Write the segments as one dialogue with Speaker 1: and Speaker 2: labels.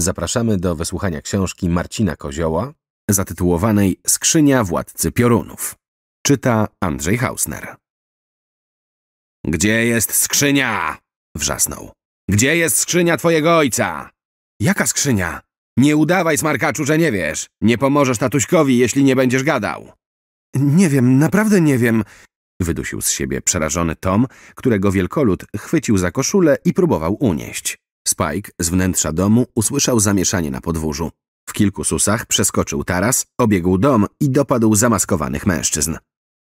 Speaker 1: Zapraszamy do wysłuchania książki Marcina Kozioła zatytułowanej Skrzynia Władcy Piorunów. Czyta Andrzej Hausner. Gdzie jest skrzynia? Wrzasnął. Gdzie jest skrzynia twojego ojca? Jaka skrzynia? Nie udawaj, smarkaczu, że nie wiesz. Nie pomożesz tatuśkowi, jeśli nie będziesz gadał. Nie wiem, naprawdę nie wiem. Wydusił z siebie przerażony Tom, którego wielkolud chwycił za koszulę i próbował unieść. Spike z wnętrza domu usłyszał zamieszanie na podwórzu. W kilku susach przeskoczył taras, obiegł dom i dopadł zamaskowanych mężczyzn.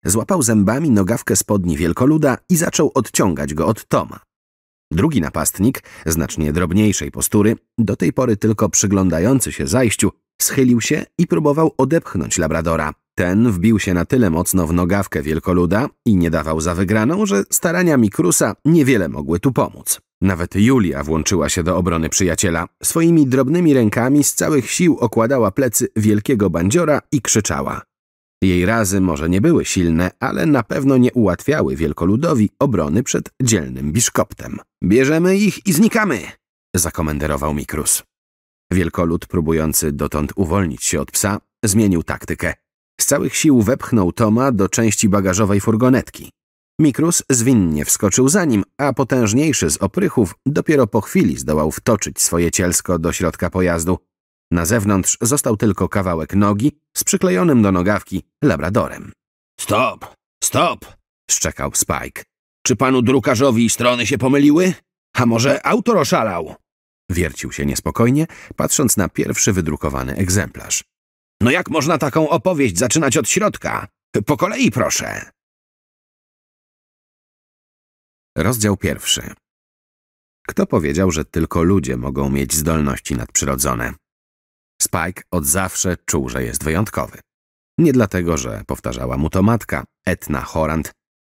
Speaker 1: Złapał zębami nogawkę spodni wielkoluda i zaczął odciągać go od Toma. Drugi napastnik, znacznie drobniejszej postury, do tej pory tylko przyglądający się zajściu, schylił się i próbował odepchnąć labradora. Ten wbił się na tyle mocno w nogawkę wielkoluda i nie dawał za wygraną, że starania Mikrusa niewiele mogły tu pomóc. Nawet Julia włączyła się do obrony przyjaciela. Swoimi drobnymi rękami z całych sił okładała plecy wielkiego bandziora i krzyczała. Jej razy może nie były silne, ale na pewno nie ułatwiały wielkoludowi obrony przed dzielnym biszkoptem. Bierzemy ich i znikamy! zakomenderował Mikrus. Wielkolud, próbujący dotąd uwolnić się od psa, zmienił taktykę. Z całych sił wepchnął Toma do części bagażowej furgonetki. Mikrus zwinnie wskoczył za nim, a potężniejszy z oprychów dopiero po chwili zdołał wtoczyć swoje cielsko do środka pojazdu. Na zewnątrz został tylko kawałek nogi z przyklejonym do nogawki labradorem. Stop! Stop! szczekał Spike. Czy panu drukarzowi strony się pomyliły? A może autor oszalał? Wiercił się niespokojnie, patrząc na pierwszy wydrukowany egzemplarz. No jak można taką opowieść zaczynać od środka? Po kolei proszę. Rozdział pierwszy. Kto powiedział, że tylko ludzie mogą mieć zdolności nadprzyrodzone? Spike od zawsze czuł, że jest wyjątkowy. Nie dlatego, że powtarzała mu to matka, Etna Horand,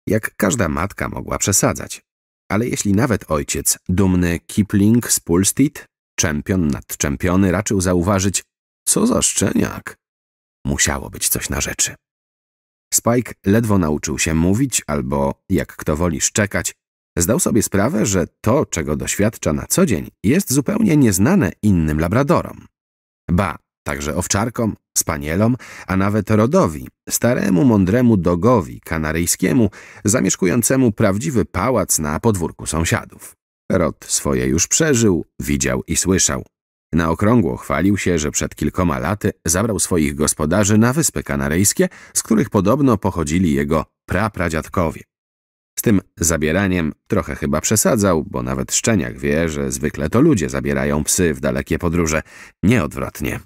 Speaker 1: jak każda matka mogła przesadzać. Ale jeśli nawet ojciec, dumny Kipling z Pulstit, czempion czempiony, raczył zauważyć, co za szczeniak, musiało być coś na rzeczy. Spike ledwo nauczył się mówić albo, jak kto woli, szczekać, Zdał sobie sprawę, że to, czego doświadcza na co dzień, jest zupełnie nieznane innym labradorom. Ba, także owczarkom, spanielom, a nawet rodowi, staremu mądremu dogowi kanaryjskiemu, zamieszkującemu prawdziwy pałac na podwórku sąsiadów. Rod swoje już przeżył, widział i słyszał. Na okrągło chwalił się, że przed kilkoma laty zabrał swoich gospodarzy na Wyspy Kanaryjskie, z których podobno pochodzili jego prapradziadkowie tym zabieraniem trochę chyba przesadzał, bo nawet szczeniak wie, że zwykle to ludzie zabierają psy w dalekie podróże, nieodwrotnie.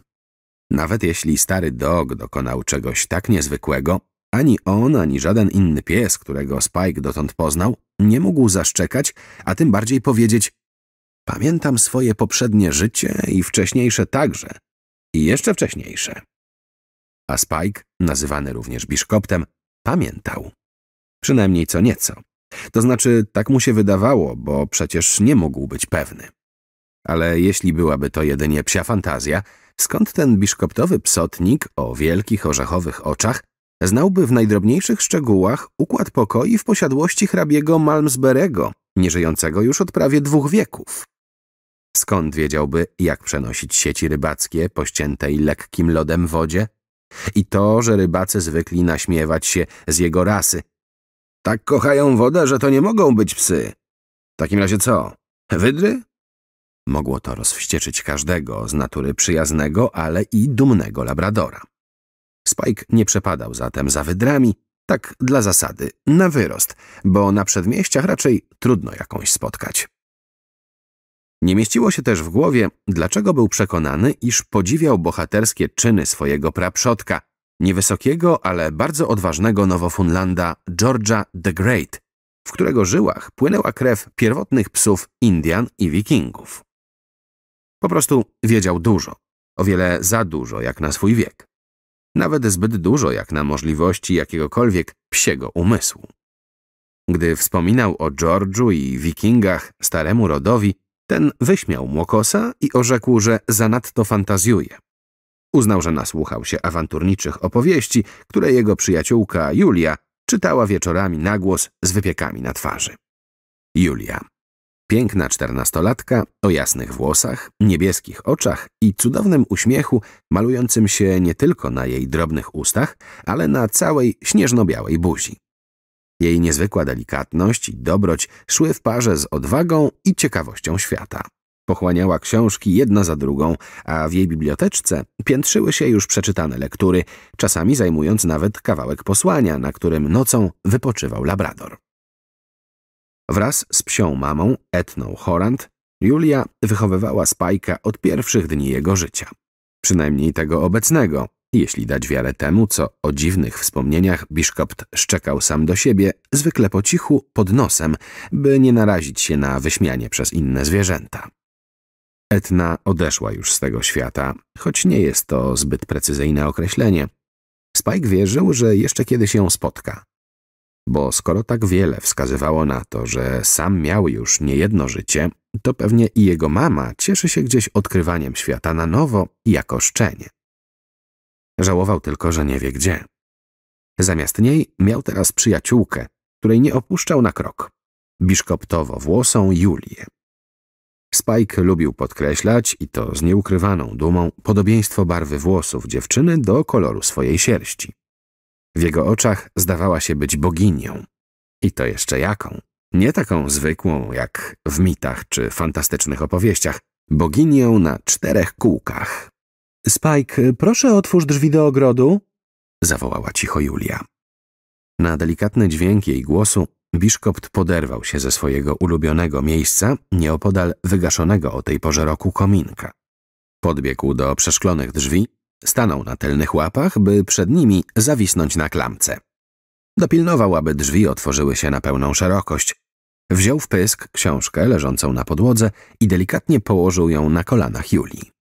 Speaker 1: Nawet jeśli stary dog dokonał czegoś tak niezwykłego, ani on, ani żaden inny pies, którego Spike dotąd poznał, nie mógł zaszczekać, a tym bardziej powiedzieć Pamiętam swoje poprzednie życie i wcześniejsze także. I jeszcze wcześniejsze. A Spike, nazywany również Biszkoptem, pamiętał. Przynajmniej co nieco. To znaczy, tak mu się wydawało, bo przecież nie mógł być pewny. Ale jeśli byłaby to jedynie psia fantazja, skąd ten biszkoptowy psotnik o wielkich orzechowych oczach znałby w najdrobniejszych szczegółach układ pokoi w posiadłości hrabiego Malmesberego, nieżyjącego już od prawie dwóch wieków? Skąd wiedziałby, jak przenosić sieci rybackie pościętej lekkim lodem wodzie? I to, że rybacy zwykli naśmiewać się z jego rasy, tak kochają wodę, że to nie mogą być psy. W takim razie co? Wydry? Mogło to rozwścieczyć każdego z natury przyjaznego, ale i dumnego labradora. Spike nie przepadał zatem za wydrami, tak dla zasady, na wyrost, bo na przedmieściach raczej trudno jakąś spotkać. Nie mieściło się też w głowie, dlaczego był przekonany, iż podziwiał bohaterskie czyny swojego praprzodka, niewysokiego, ale bardzo odważnego Nowofunlanda Georgia the Great, w którego żyłach płynęła krew pierwotnych psów Indian i Wikingów. Po prostu wiedział dużo, o wiele za dużo jak na swój wiek. Nawet zbyt dużo jak na możliwości jakiegokolwiek psiego umysłu. Gdy wspominał o George'u i Wikingach staremu rodowi, ten wyśmiał Młokosa i orzekł, że zanadto fantazjuje. Uznał, że nasłuchał się awanturniczych opowieści, które jego przyjaciółka Julia czytała wieczorami nagłos z wypiekami na twarzy. Julia. Piękna czternastolatka o jasnych włosach, niebieskich oczach i cudownym uśmiechu malującym się nie tylko na jej drobnych ustach, ale na całej śnieżno-białej buzi. Jej niezwykła delikatność i dobroć szły w parze z odwagą i ciekawością świata. Pochłaniała książki jedna za drugą, a w jej biblioteczce piętrzyły się już przeczytane lektury, czasami zajmując nawet kawałek posłania, na którym nocą wypoczywał labrador. Wraz z psią mamą, Etną Horant, Julia wychowywała Spajka od pierwszych dni jego życia. Przynajmniej tego obecnego, jeśli dać wiarę temu, co o dziwnych wspomnieniach Biszkopt szczekał sam do siebie, zwykle po cichu, pod nosem, by nie narazić się na wyśmianie przez inne zwierzęta. Etna odeszła już z tego świata, choć nie jest to zbyt precyzyjne określenie. Spike wierzył, że jeszcze kiedyś ją spotka. Bo skoro tak wiele wskazywało na to, że sam miał już niejedno życie, to pewnie i jego mama cieszy się gdzieś odkrywaniem świata na nowo i jako szczenie. Żałował tylko, że nie wie gdzie. Zamiast niej miał teraz przyjaciółkę, której nie opuszczał na krok. Biszkoptowo włosą Julię, Spike lubił podkreślać, i to z nieukrywaną dumą, podobieństwo barwy włosów dziewczyny do koloru swojej sierści. W jego oczach zdawała się być boginią. I to jeszcze jaką. Nie taką zwykłą jak w mitach czy fantastycznych opowieściach, boginią na czterech kółkach. Spike, proszę otwórz drzwi do ogrodu, zawołała cicho Julia. Na delikatny dźwięk jej głosu Biszkopt poderwał się ze swojego ulubionego miejsca, nieopodal wygaszonego o tej porze roku kominka. Podbiegł do przeszklonych drzwi, stanął na tylnych łapach, by przed nimi zawisnąć na klamce. Dopilnował, aby drzwi otworzyły się na pełną szerokość. Wziął w pysk książkę leżącą na podłodze i delikatnie położył ją na kolanach Julii.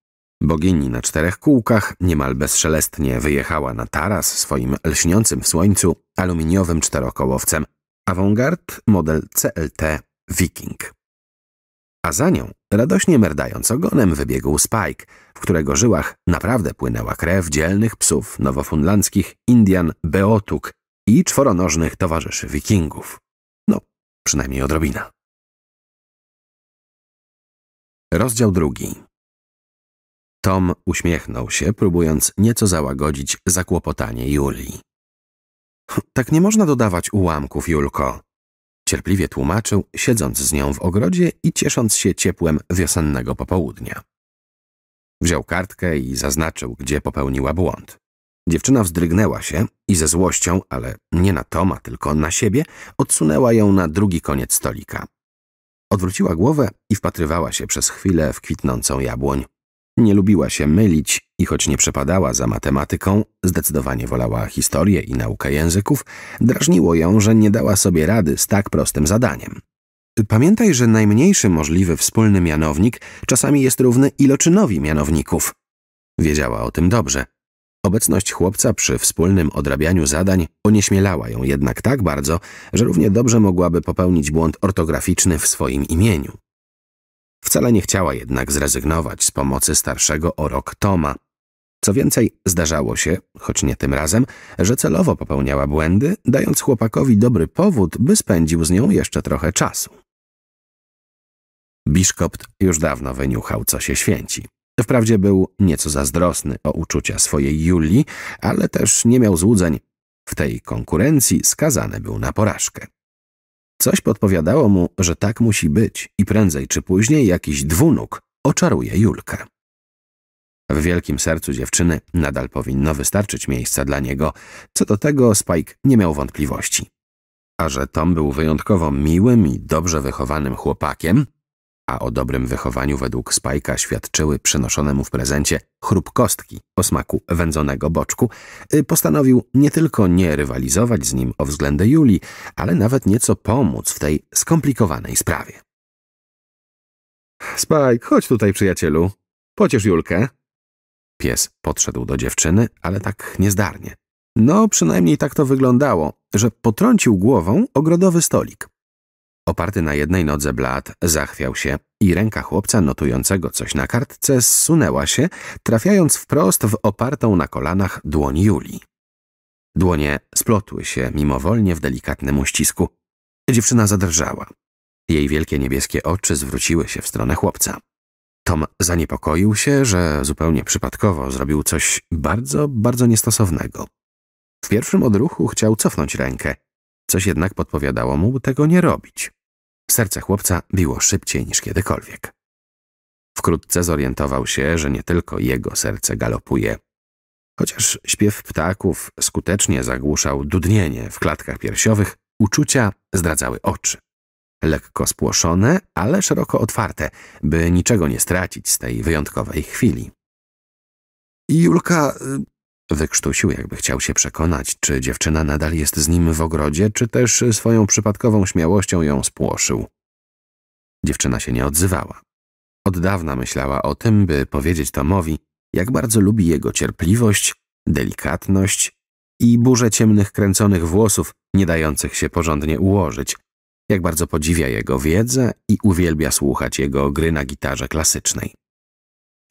Speaker 1: Bogini na czterech kółkach niemal bezszelestnie wyjechała na taras swoim lśniącym w słońcu aluminiowym czterokołowcem – Avantgard model CLT Viking. A za nią, radośnie merdając ogonem, wybiegł Spike, w którego żyłach naprawdę płynęła krew dzielnych psów nowofundlandzkich Indian Beotuk i czworonożnych towarzyszy Wikingów. No, przynajmniej odrobina. Rozdział drugi. Tom uśmiechnął się, próbując nieco załagodzić zakłopotanie Julii. Tak nie można dodawać ułamków, Julko. Cierpliwie tłumaczył, siedząc z nią w ogrodzie i ciesząc się ciepłem wiosennego popołudnia. Wziął kartkę i zaznaczył, gdzie popełniła błąd. Dziewczyna wzdrygnęła się i ze złością, ale nie na Toma, tylko na siebie, odsunęła ją na drugi koniec stolika. Odwróciła głowę i wpatrywała się przez chwilę w kwitnącą jabłoń. Nie lubiła się mylić i choć nie przepadała za matematyką, zdecydowanie wolała historię i naukę języków, drażniło ją, że nie dała sobie rady z tak prostym zadaniem. Pamiętaj, że najmniejszy możliwy wspólny mianownik czasami jest równy iloczynowi mianowników. Wiedziała o tym dobrze. Obecność chłopca przy wspólnym odrabianiu zadań onieśmielała ją jednak tak bardzo, że równie dobrze mogłaby popełnić błąd ortograficzny w swoim imieniu. Wcale nie chciała jednak zrezygnować z pomocy starszego o rok Toma. Co więcej, zdarzało się, choć nie tym razem, że celowo popełniała błędy, dając chłopakowi dobry powód, by spędził z nią jeszcze trochę czasu. Biszkopt już dawno wyniuchał, co się święci. Wprawdzie był nieco zazdrosny o uczucia swojej Julii, ale też nie miał złudzeń. W tej konkurencji skazany był na porażkę. Coś podpowiadało mu, że tak musi być i prędzej czy później jakiś dwunóg oczaruje Julkę. W wielkim sercu dziewczyny nadal powinno wystarczyć miejsca dla niego. Co do tego Spike nie miał wątpliwości. A że Tom był wyjątkowo miłym i dobrze wychowanym chłopakiem, a o dobrym wychowaniu według Spajka świadczyły przynoszone mu w prezencie chrupkostki o smaku wędzonego boczku, y, postanowił nie tylko nie rywalizować z nim o względy Julii, ale nawet nieco pomóc w tej skomplikowanej sprawie. Spajk, chodź tutaj, przyjacielu. Pociesz Julkę. Pies podszedł do dziewczyny, ale tak niezdarnie. No, przynajmniej tak to wyglądało, że potrącił głową ogrodowy stolik. Oparty na jednej nodze blat, zachwiał się i ręka chłopca notującego coś na kartce zsunęła się, trafiając wprost w opartą na kolanach dłoń Julii. Dłonie splotły się mimowolnie w delikatnym uścisku. Dziewczyna zadrżała. Jej wielkie niebieskie oczy zwróciły się w stronę chłopca. Tom zaniepokoił się, że zupełnie przypadkowo zrobił coś bardzo, bardzo niestosownego. W pierwszym odruchu chciał cofnąć rękę, coś jednak podpowiadało mu tego nie robić. Serce chłopca biło szybciej niż kiedykolwiek. Wkrótce zorientował się, że nie tylko jego serce galopuje. Chociaż śpiew ptaków skutecznie zagłuszał dudnienie w klatkach piersiowych, uczucia zdradzały oczy. Lekko spłoszone, ale szeroko otwarte, by niczego nie stracić z tej wyjątkowej chwili. Julka Wykrztusił, jakby chciał się przekonać, czy dziewczyna nadal jest z nim w ogrodzie, czy też swoją przypadkową śmiałością ją spłoszył. Dziewczyna się nie odzywała. Od dawna myślała o tym, by powiedzieć Tomowi, jak bardzo lubi jego cierpliwość, delikatność i burzę ciemnych kręconych włosów, nie dających się porządnie ułożyć, jak bardzo podziwia jego wiedzę i uwielbia słuchać jego gry na gitarze klasycznej.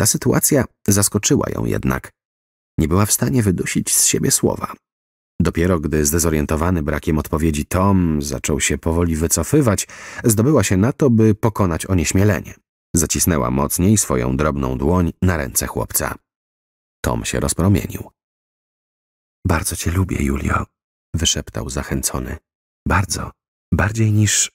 Speaker 1: Ta sytuacja zaskoczyła ją jednak – nie była w stanie wydusić z siebie słowa. Dopiero gdy zdezorientowany brakiem odpowiedzi Tom zaczął się powoli wycofywać, zdobyła się na to, by pokonać onieśmielenie. Zacisnęła mocniej swoją drobną dłoń na ręce chłopca. Tom się rozpromienił. Bardzo cię lubię, Julio, wyszeptał zachęcony. Bardzo, bardziej niż...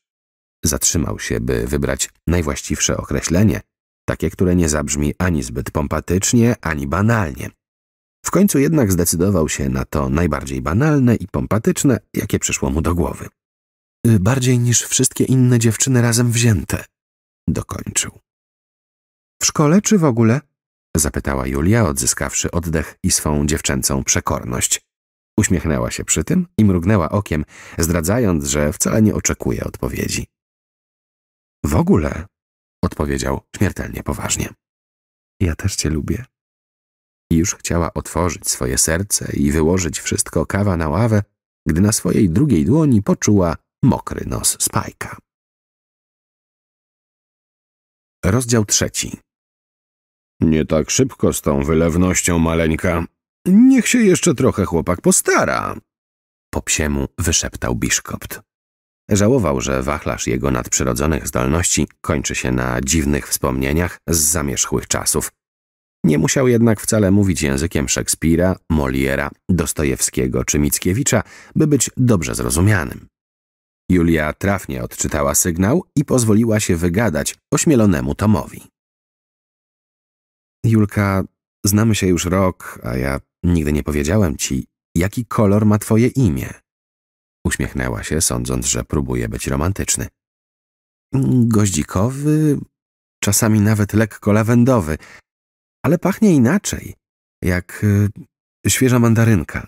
Speaker 1: Zatrzymał się, by wybrać najwłaściwsze określenie, takie, które nie zabrzmi ani zbyt pompatycznie, ani banalnie. W końcu jednak zdecydował się na to najbardziej banalne i pompatyczne, jakie przyszło mu do głowy. Y, bardziej niż wszystkie inne dziewczyny razem wzięte, dokończył. W szkole czy w ogóle? zapytała Julia, odzyskawszy oddech i swą dziewczęcą przekorność. Uśmiechnęła się przy tym i mrugnęła okiem, zdradzając, że wcale nie oczekuje odpowiedzi. W ogóle, odpowiedział śmiertelnie poważnie. Ja też cię lubię i już chciała otworzyć swoje serce i wyłożyć wszystko kawa na ławę, gdy na swojej drugiej dłoni poczuła mokry nos Spajka. Rozdział trzeci Nie tak szybko z tą wylewnością, maleńka. Niech się jeszcze trochę chłopak postara. Po psiemu wyszeptał Biszkopt. Żałował, że wachlarz jego nadprzyrodzonych zdolności kończy się na dziwnych wspomnieniach z zamierzchłych czasów, nie musiał jednak wcale mówić językiem Szekspira, Moliera, Dostojewskiego czy Mickiewicza, by być dobrze zrozumianym. Julia trafnie odczytała sygnał i pozwoliła się wygadać ośmielonemu Tomowi. Julka, znamy się już rok, a ja nigdy nie powiedziałem ci, jaki kolor ma twoje imię. Uśmiechnęła się, sądząc, że próbuje być romantyczny. Goździkowy, czasami nawet lekko lawendowy, ale pachnie inaczej, jak y, świeża mandarynka.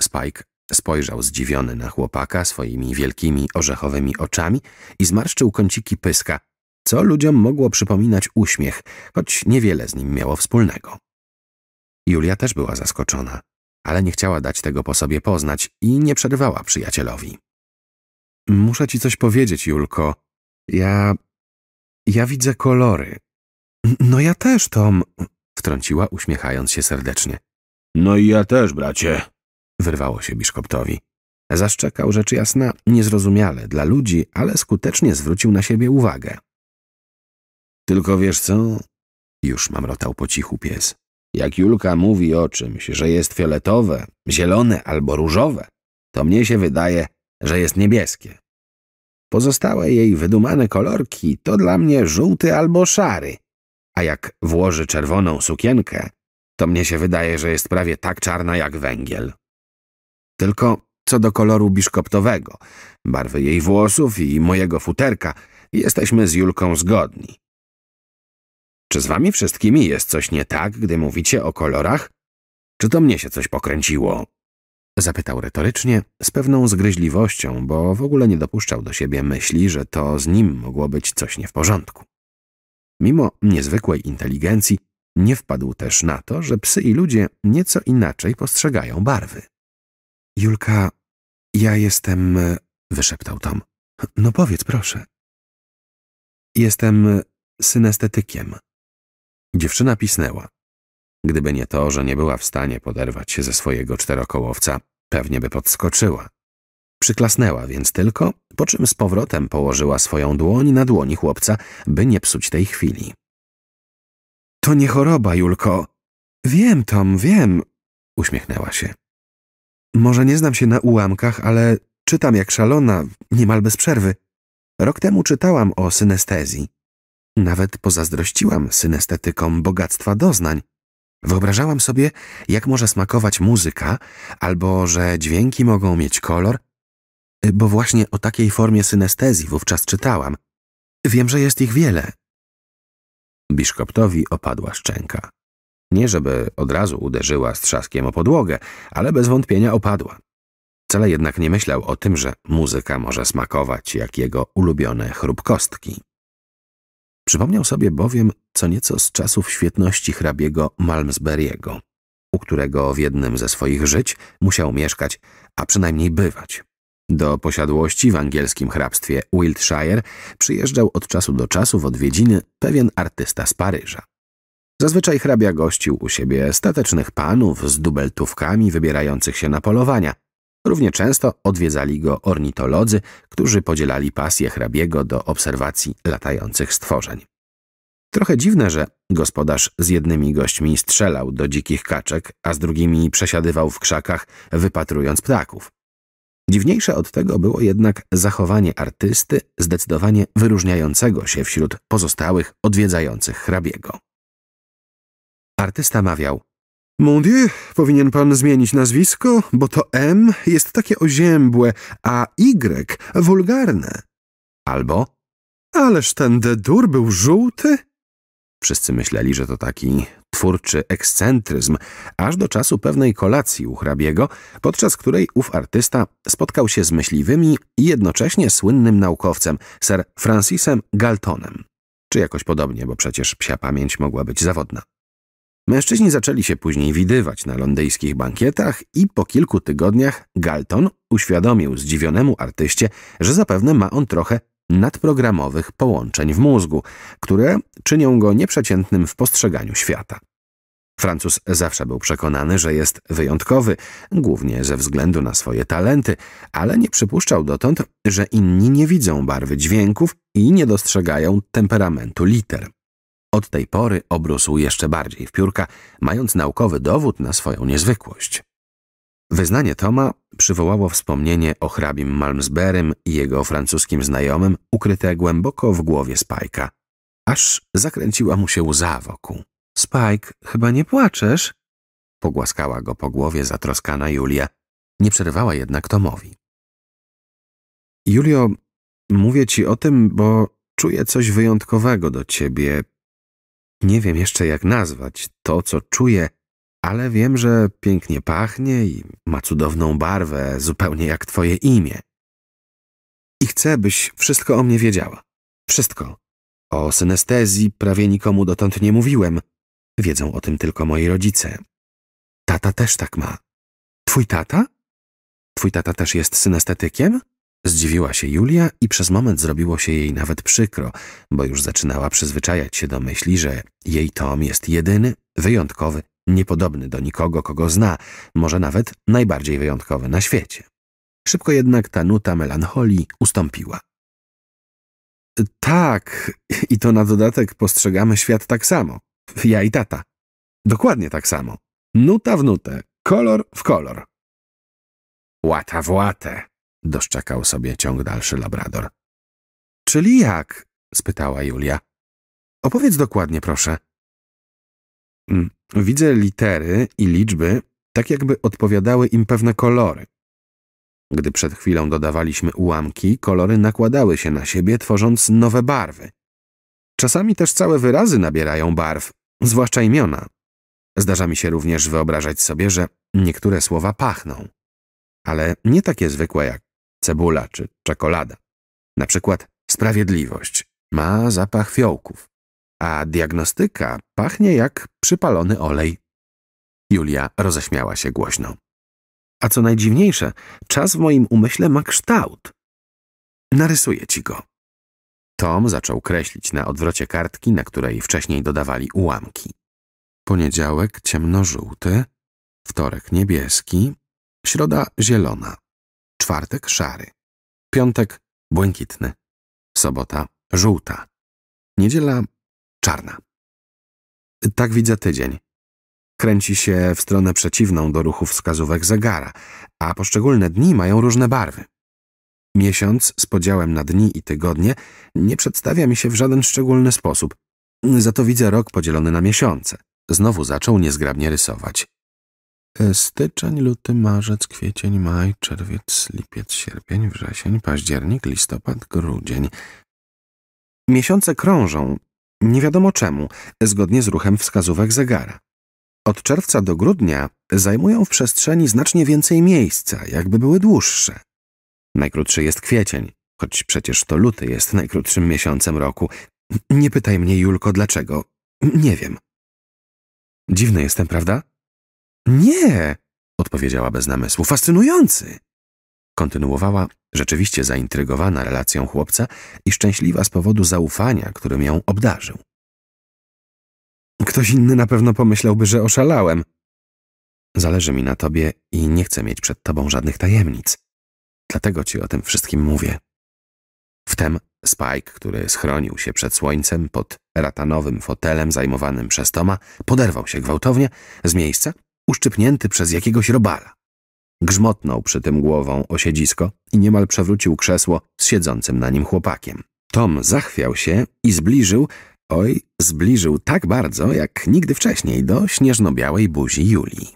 Speaker 1: Spike spojrzał zdziwiony na chłopaka swoimi wielkimi orzechowymi oczami i zmarszczył kąciki pyska, co ludziom mogło przypominać uśmiech, choć niewiele z nim miało wspólnego. Julia też była zaskoczona, ale nie chciała dać tego po sobie poznać i nie przerwała przyjacielowi. Muszę ci coś powiedzieć, Julko. Ja... ja widzę kolory, no ja też, Tom, wtrąciła, uśmiechając się serdecznie. No i ja też, bracie, wyrwało się biszkoptowi. Zaszczekał rzecz jasna, niezrozumiale dla ludzi, ale skutecznie zwrócił na siebie uwagę. Tylko wiesz co? Już mamrotał po cichu pies. Jak Julka mówi o czymś, że jest fioletowe, zielone albo różowe, to mnie się wydaje, że jest niebieskie. Pozostałe jej wydumane kolorki to dla mnie żółty albo szary, a jak włoży czerwoną sukienkę, to mnie się wydaje, że jest prawie tak czarna jak węgiel. Tylko co do koloru biszkoptowego, barwy jej włosów i mojego futerka, jesteśmy z Julką zgodni. Czy z wami wszystkimi jest coś nie tak, gdy mówicie o kolorach? Czy to mnie się coś pokręciło? Zapytał retorycznie, z pewną zgryźliwością, bo w ogóle nie dopuszczał do siebie myśli, że to z nim mogło być coś nie w porządku. Mimo niezwykłej inteligencji nie wpadł też na to, że psy i ludzie nieco inaczej postrzegają barwy. Julka, ja jestem... E, wyszeptał Tom. No powiedz proszę. Jestem e, synestetykiem. Dziewczyna pisnęła. Gdyby nie to, że nie była w stanie poderwać się ze swojego czterokołowca, pewnie by podskoczyła. Przyklasnęła więc tylko, po czym z powrotem położyła swoją dłoń na dłoni chłopca, by nie psuć tej chwili. To nie choroba, Julko. Wiem, Tom, wiem, uśmiechnęła się. Może nie znam się na ułamkach, ale czytam jak szalona, niemal bez przerwy. Rok temu czytałam o synestezji. Nawet pozazdrościłam synestetykom bogactwa doznań. Wyobrażałam sobie, jak może smakować muzyka, albo że dźwięki mogą mieć kolor, Y, bo właśnie o takiej formie synestezji wówczas czytałam. Wiem, że jest ich wiele. Biszkoptowi opadła szczęka. Nie żeby od razu uderzyła z trzaskiem o podłogę, ale bez wątpienia opadła. Wcale jednak nie myślał o tym, że muzyka może smakować jak jego ulubione chrupkostki. Przypomniał sobie bowiem co nieco z czasów świetności hrabiego Malmesberiego, u którego w jednym ze swoich żyć musiał mieszkać, a przynajmniej bywać. Do posiadłości w angielskim hrabstwie Wiltshire przyjeżdżał od czasu do czasu w odwiedziny pewien artysta z Paryża. Zazwyczaj hrabia gościł u siebie statecznych panów z dubeltówkami wybierających się na polowania. Równie często odwiedzali go ornitolodzy, którzy podzielali pasję hrabiego do obserwacji latających stworzeń. Trochę dziwne, że gospodarz z jednymi gośćmi strzelał do dzikich kaczek, a z drugimi przesiadywał w krzakach, wypatrując ptaków. Dziwniejsze od tego było jednak zachowanie artysty zdecydowanie wyróżniającego się wśród pozostałych odwiedzających hrabiego. Artysta mawiał Mon Dieu, powinien pan zmienić nazwisko, bo to M jest takie oziębłe, a Y wulgarne. Albo Ależ ten dedur był żółty? Wszyscy myśleli, że to taki twórczy ekscentryzm, aż do czasu pewnej kolacji u hrabiego, podczas której ów artysta spotkał się z myśliwymi i jednocześnie słynnym naukowcem, sir Francisem Galtonem. Czy jakoś podobnie, bo przecież psia pamięć mogła być zawodna. Mężczyźni zaczęli się później widywać na londyjskich bankietach i po kilku tygodniach Galton uświadomił zdziwionemu artyście, że zapewne ma on trochę nadprogramowych połączeń w mózgu, które czynią go nieprzeciętnym w postrzeganiu świata. Francuz zawsze był przekonany, że jest wyjątkowy, głównie ze względu na swoje talenty, ale nie przypuszczał dotąd, że inni nie widzą barwy dźwięków i nie dostrzegają temperamentu liter. Od tej pory obrósł jeszcze bardziej w piórka, mając naukowy dowód na swoją niezwykłość. Wyznanie Toma przywołało wspomnienie o hrabim Malmsberym i jego francuskim znajomym ukryte głęboko w głowie Spajka. Aż zakręciła mu się łza wokół. Spike, chyba nie płaczesz? Pogłaskała go po głowie zatroskana Julia. Nie przerwała jednak Tomowi. Julio, mówię ci o tym, bo czuję coś wyjątkowego do ciebie. Nie wiem jeszcze jak nazwać to, co czuję, ale wiem, że pięknie pachnie i ma cudowną barwę, zupełnie jak twoje imię. I chcę, byś wszystko o mnie wiedziała. Wszystko. O synestezji prawie nikomu dotąd nie mówiłem. Wiedzą o tym tylko moi rodzice. Tata też tak ma. Twój tata? Twój tata też jest synestetykiem? Zdziwiła się Julia i przez moment zrobiło się jej nawet przykro, bo już zaczynała przyzwyczajać się do myśli, że jej Tom jest jedyny, wyjątkowy niepodobny do nikogo, kogo zna, może nawet najbardziej wyjątkowy na świecie. Szybko jednak ta nuta melancholii ustąpiła. Tak, i to na dodatek postrzegamy świat tak samo. Ja i tata. Dokładnie tak samo. Nuta w nutę, kolor w kolor. Łata w łatę, doszczekał sobie ciąg dalszy labrador. Czyli jak? spytała Julia. Opowiedz dokładnie, proszę. Mm, widzę litery i liczby, tak jakby odpowiadały im pewne kolory. Gdy przed chwilą dodawaliśmy ułamki, kolory nakładały się na siebie, tworząc nowe barwy. Czasami też całe wyrazy nabierają barw, zwłaszcza imiona. Zdarza mi się również wyobrażać sobie, że niektóre słowa pachną, ale nie takie zwykłe jak cebula czy czekolada. Na przykład sprawiedliwość ma zapach fiołków a diagnostyka pachnie jak przypalony olej. Julia roześmiała się głośno. A co najdziwniejsze, czas w moim umyśle ma kształt. Narysuję ci go. Tom zaczął kreślić na odwrocie kartki, na której wcześniej dodawali ułamki. Poniedziałek ciemnożółty, wtorek niebieski, środa zielona, czwartek szary, piątek błękitny, sobota żółta, niedziela czarna. Tak widzę tydzień. Kręci się w stronę przeciwną do ruchu wskazówek zegara, a poszczególne dni mają różne barwy. Miesiąc z podziałem na dni i tygodnie nie przedstawia mi się w żaden szczególny sposób. Za to widzę rok podzielony na miesiące. Znowu zaczął niezgrabnie rysować. E, styczeń, luty, marzec, kwiecień, maj, czerwiec, lipiec, sierpień, wrzesień, październik, listopad, grudzień. Miesiące krążą, nie wiadomo czemu, zgodnie z ruchem wskazówek zegara. Od czerwca do grudnia zajmują w przestrzeni znacznie więcej miejsca, jakby były dłuższe. Najkrótszy jest kwiecień, choć przecież to luty jest najkrótszym miesiącem roku. Nie pytaj mnie, Julko, dlaczego. Nie wiem. Dziwny jestem, prawda? Nie, odpowiedziała bez namysłu. Fascynujący. Kontynuowała, rzeczywiście zaintrygowana relacją chłopca i szczęśliwa z powodu zaufania, którym ją obdarzył. Ktoś inny na pewno pomyślałby, że oszalałem. Zależy mi na tobie i nie chcę mieć przed tobą żadnych tajemnic. Dlatego ci o tym wszystkim mówię. Wtem Spike, który schronił się przed słońcem pod ratanowym fotelem zajmowanym przez Toma, poderwał się gwałtownie z miejsca, uszczypnięty przez jakiegoś robala. Grzmotnął przy tym głową o siedzisko i niemal przewrócił krzesło z siedzącym na nim chłopakiem. Tom zachwiał się i zbliżył, oj, zbliżył tak bardzo, jak nigdy wcześniej, do śnieżno-białej buzi Julii.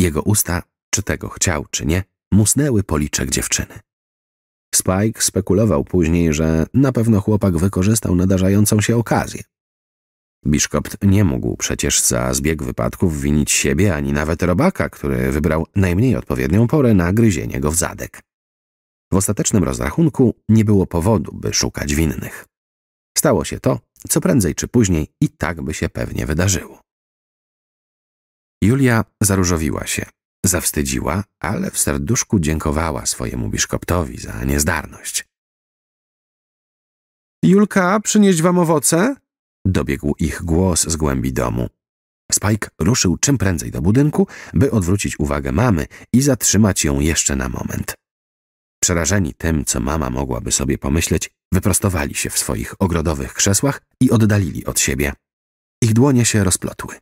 Speaker 1: Jego usta, czy tego chciał, czy nie, musnęły policzek dziewczyny. Spike spekulował później, że na pewno chłopak wykorzystał nadarzającą się okazję. Biszkopt nie mógł przecież za zbieg wypadków winić siebie ani nawet robaka, który wybrał najmniej odpowiednią porę na gryzienie go w zadek. W ostatecznym rozrachunku nie było powodu, by szukać winnych. Stało się to, co prędzej czy później i tak by się pewnie wydarzyło. Julia zaróżowiła się, zawstydziła, ale w serduszku dziękowała swojemu biszkoptowi za niezdarność. Julka, przynieść wam owoce? Dobiegł ich głos z głębi domu. Spike ruszył czym prędzej do budynku, by odwrócić uwagę mamy i zatrzymać ją jeszcze na moment. Przerażeni tym, co mama mogłaby sobie pomyśleć, wyprostowali się w swoich ogrodowych krzesłach i oddalili od siebie. Ich dłonie się rozplotły.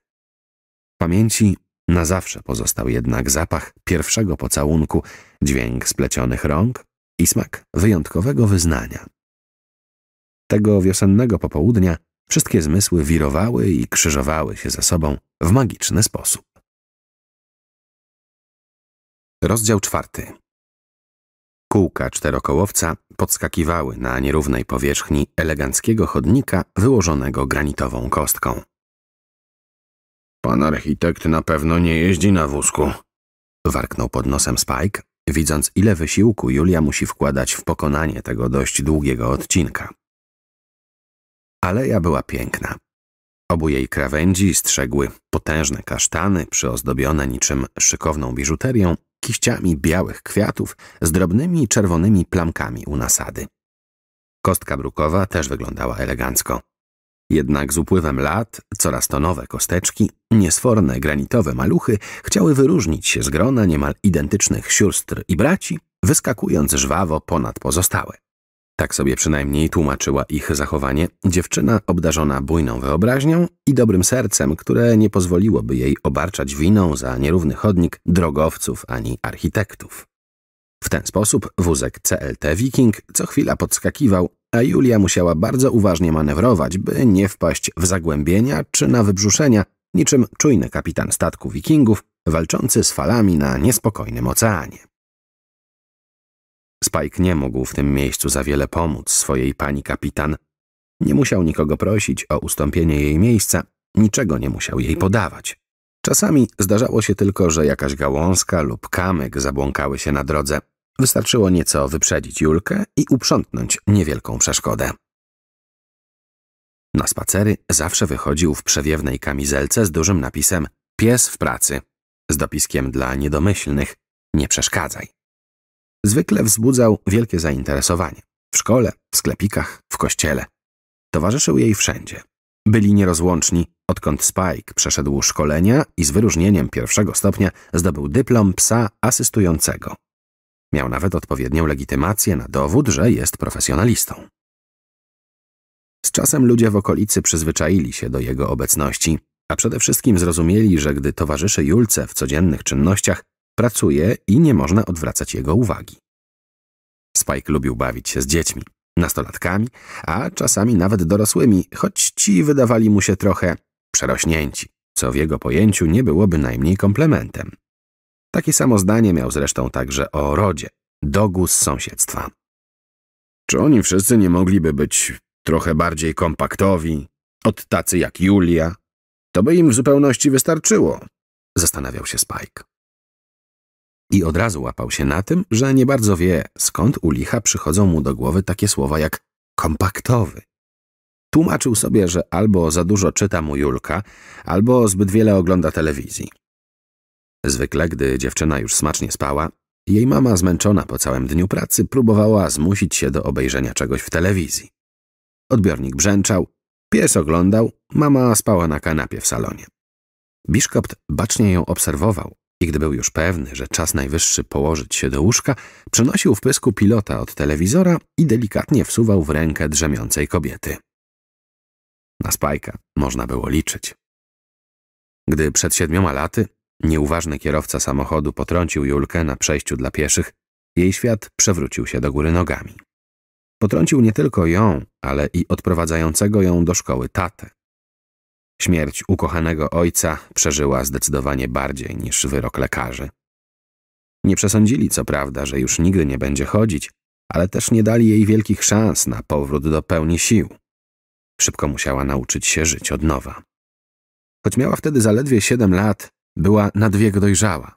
Speaker 1: W pamięci na zawsze pozostał jednak zapach pierwszego pocałunku, dźwięk splecionych rąk i smak wyjątkowego wyznania. Tego wiosennego popołudnia Wszystkie zmysły wirowały i krzyżowały się ze sobą w magiczny sposób. Rozdział czwarty. Kółka czterokołowca podskakiwały na nierównej powierzchni eleganckiego chodnika wyłożonego granitową kostką. Pan architekt na pewno nie jeździ na wózku, warknął pod nosem Spike, widząc ile wysiłku Julia musi wkładać w pokonanie tego dość długiego odcinka. Aleja była piękna. Obu jej krawędzi strzegły potężne kasztany przyozdobione niczym szykowną biżuterią, kiściami białych kwiatów z drobnymi czerwonymi plamkami u nasady. Kostka brukowa też wyglądała elegancko. Jednak z upływem lat coraz to nowe kosteczki, niesforne granitowe maluchy chciały wyróżnić się z grona niemal identycznych sióstr i braci, wyskakując żwawo ponad pozostałe tak sobie przynajmniej tłumaczyła ich zachowanie, dziewczyna obdarzona bujną wyobraźnią i dobrym sercem, które nie pozwoliłoby jej obarczać winą za nierówny chodnik drogowców ani architektów. W ten sposób wózek CLT Viking co chwila podskakiwał, a Julia musiała bardzo uważnie manewrować, by nie wpaść w zagłębienia czy na wybrzuszenia, niczym czujny kapitan statku Wikingów walczący z falami na niespokojnym oceanie. Spike nie mógł w tym miejscu za wiele pomóc swojej pani kapitan. Nie musiał nikogo prosić o ustąpienie jej miejsca, niczego nie musiał jej podawać. Czasami zdarzało się tylko, że jakaś gałązka lub kamyk zabłąkały się na drodze. Wystarczyło nieco wyprzedzić Julkę i uprzątnąć niewielką przeszkodę. Na spacery zawsze wychodził w przewiewnej kamizelce z dużym napisem Pies w pracy, z dopiskiem dla niedomyślnych Nie przeszkadzaj zwykle wzbudzał wielkie zainteresowanie. W szkole, w sklepikach, w kościele. Towarzyszył jej wszędzie. Byli nierozłączni, odkąd Spike przeszedł szkolenia i z wyróżnieniem pierwszego stopnia zdobył dyplom psa asystującego. Miał nawet odpowiednią legitymację na dowód, że jest profesjonalistą. Z czasem ludzie w okolicy przyzwyczaili się do jego obecności, a przede wszystkim zrozumieli, że gdy towarzyszy Julce w codziennych czynnościach, pracuje i nie można odwracać jego uwagi. Spike lubił bawić się z dziećmi, nastolatkami, a czasami nawet dorosłymi, choć ci wydawali mu się trochę przerośnięci, co w jego pojęciu nie byłoby najmniej komplementem. Takie samo zdanie miał zresztą także o rodzie, dogu z sąsiedztwa. Czy oni wszyscy nie mogliby być trochę bardziej kompaktowi, od tacy jak Julia? To by im w zupełności wystarczyło, zastanawiał się Spike. I od razu łapał się na tym, że nie bardzo wie, skąd u licha przychodzą mu do głowy takie słowa jak kompaktowy. Tłumaczył sobie, że albo za dużo czyta mu Julka, albo zbyt wiele ogląda telewizji. Zwykle, gdy dziewczyna już smacznie spała, jej mama zmęczona po całym dniu pracy próbowała zmusić się do obejrzenia czegoś w telewizji. Odbiornik brzęczał, pies oglądał, mama spała na kanapie w salonie. Biszkopt bacznie ją obserwował, i gdy był już pewny, że czas najwyższy położyć się do łóżka, przenosił w pysku pilota od telewizora i delikatnie wsuwał w rękę drzemiącej kobiety. Na spajka można było liczyć. Gdy przed siedmioma laty nieuważny kierowca samochodu potrącił Julkę na przejściu dla pieszych, jej świat przewrócił się do góry nogami. Potrącił nie tylko ją, ale i odprowadzającego ją do szkoły tatę. Śmierć ukochanego ojca przeżyła zdecydowanie bardziej niż wyrok lekarzy. Nie przesądzili co prawda, że już nigdy nie będzie chodzić, ale też nie dali jej wielkich szans na powrót do pełni sił. Szybko musiała nauczyć się żyć od nowa. Choć miała wtedy zaledwie siedem lat, była na wiek dojrzała.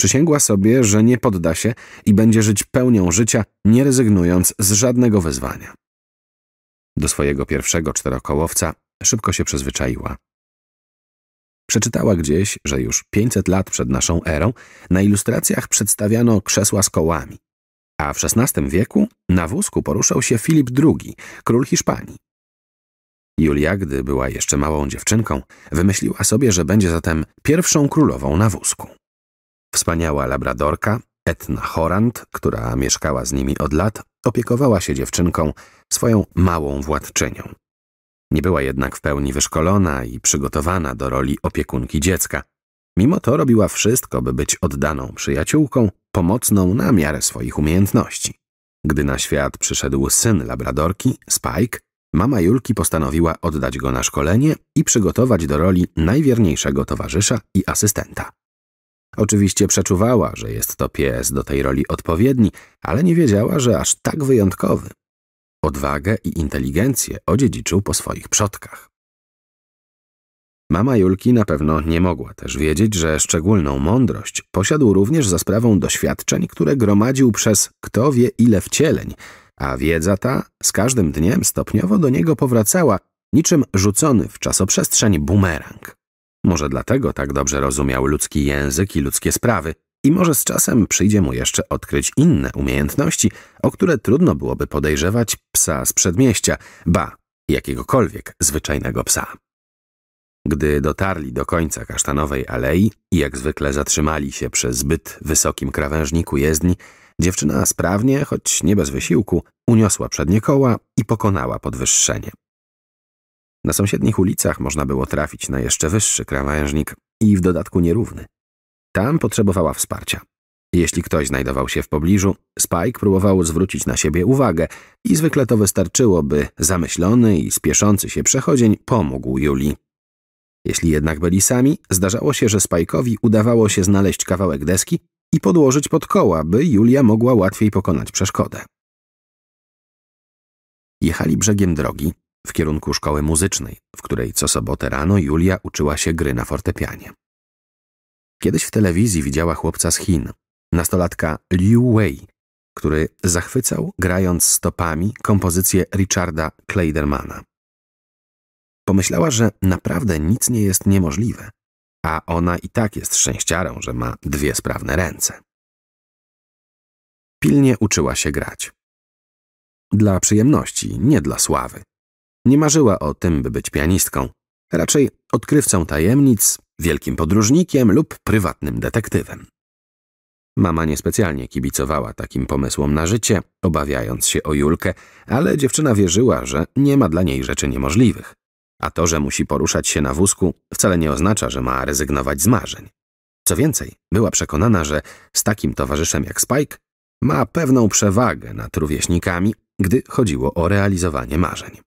Speaker 1: Przysięgła sobie, że nie podda się i będzie żyć pełnią życia, nie rezygnując z żadnego wyzwania. Do swojego pierwszego czterokołowca Szybko się przyzwyczaiła. Przeczytała gdzieś, że już 500 lat przed naszą erą na ilustracjach przedstawiano krzesła z kołami, a w XVI wieku na wózku poruszał się Filip II, król Hiszpanii. Julia, gdy była jeszcze małą dziewczynką, wymyśliła sobie, że będzie zatem pierwszą królową na wózku. Wspaniała labradorka, Etna Horant, która mieszkała z nimi od lat, opiekowała się dziewczynką, swoją małą władczynią. Nie była jednak w pełni wyszkolona i przygotowana do roli opiekunki dziecka. Mimo to robiła wszystko, by być oddaną przyjaciółką, pomocną na miarę swoich umiejętności. Gdy na świat przyszedł syn labradorki, Spike, mama Julki postanowiła oddać go na szkolenie i przygotować do roli najwierniejszego towarzysza i asystenta. Oczywiście przeczuwała, że jest to pies do tej roli odpowiedni, ale nie wiedziała, że aż tak wyjątkowy. Odwagę i inteligencję odziedziczył po swoich przodkach. Mama Julki na pewno nie mogła też wiedzieć, że szczególną mądrość posiadł również za sprawą doświadczeń, które gromadził przez kto wie ile wcieleń, a wiedza ta z każdym dniem stopniowo do niego powracała, niczym rzucony w czasoprzestrzeń bumerang. Może dlatego tak dobrze rozumiał ludzki język i ludzkie sprawy, i może z czasem przyjdzie mu jeszcze odkryć inne umiejętności, o które trudno byłoby podejrzewać psa z przedmieścia, ba, jakiegokolwiek zwyczajnego psa. Gdy dotarli do końca kasztanowej alei i jak zwykle zatrzymali się przy zbyt wysokim krawężniku jezdni, dziewczyna sprawnie, choć nie bez wysiłku, uniosła przednie koła i pokonała podwyższenie. Na sąsiednich ulicach można było trafić na jeszcze wyższy krawężnik i w dodatku nierówny. Tam potrzebowała wsparcia. Jeśli ktoś znajdował się w pobliżu, Spike próbował zwrócić na siebie uwagę i zwykle to wystarczyło, by zamyślony i spieszący się przechodzień pomógł Julii. Jeśli jednak byli sami, zdarzało się, że Spike'owi udawało się znaleźć kawałek deski i podłożyć pod koła, by Julia mogła łatwiej pokonać przeszkodę. Jechali brzegiem drogi w kierunku szkoły muzycznej, w której co sobotę rano Julia uczyła się gry na fortepianie. Kiedyś w telewizji widziała chłopca z Chin, nastolatka Liu Wei, który zachwycał, grając stopami, kompozycję Richarda Kleidermana. Pomyślała, że naprawdę nic nie jest niemożliwe, a ona i tak jest szczęściarą, że ma dwie sprawne ręce. Pilnie uczyła się grać. Dla przyjemności, nie dla sławy. Nie marzyła o tym, by być pianistką, raczej odkrywcą tajemnic wielkim podróżnikiem lub prywatnym detektywem. Mama niespecjalnie kibicowała takim pomysłom na życie, obawiając się o Julkę, ale dziewczyna wierzyła, że nie ma dla niej rzeczy niemożliwych. A to, że musi poruszać się na wózku, wcale nie oznacza, że ma rezygnować z marzeń. Co więcej, była przekonana, że z takim towarzyszem jak Spike ma pewną przewagę nad rówieśnikami, gdy chodziło o realizowanie marzeń.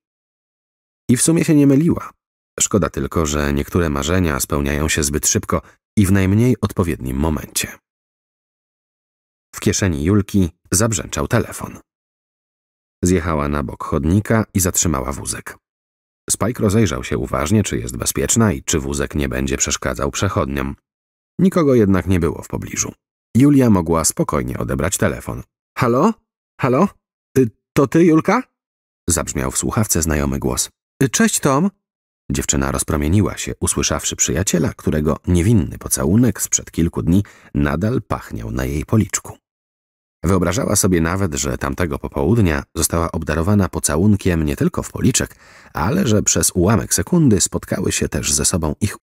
Speaker 1: I w sumie się nie myliła. Szkoda tylko, że niektóre marzenia spełniają się zbyt szybko i w najmniej odpowiednim momencie. W kieszeni Julki zabrzęczał telefon. Zjechała na bok chodnika i zatrzymała wózek. Spike rozejrzał się uważnie, czy jest bezpieczna i czy wózek nie będzie przeszkadzał przechodniom. Nikogo jednak nie było w pobliżu. Julia mogła spokojnie odebrać telefon. Halo? Halo? Y, to ty, Julka? Zabrzmiał w słuchawce znajomy głos. Y, cześć, Tom. Dziewczyna rozpromieniła się, usłyszawszy przyjaciela, którego niewinny pocałunek sprzed kilku dni nadal pachniał na jej policzku. Wyobrażała sobie nawet, że tamtego popołudnia została obdarowana pocałunkiem nie tylko w policzek, ale że przez ułamek sekundy spotkały się też ze sobą ich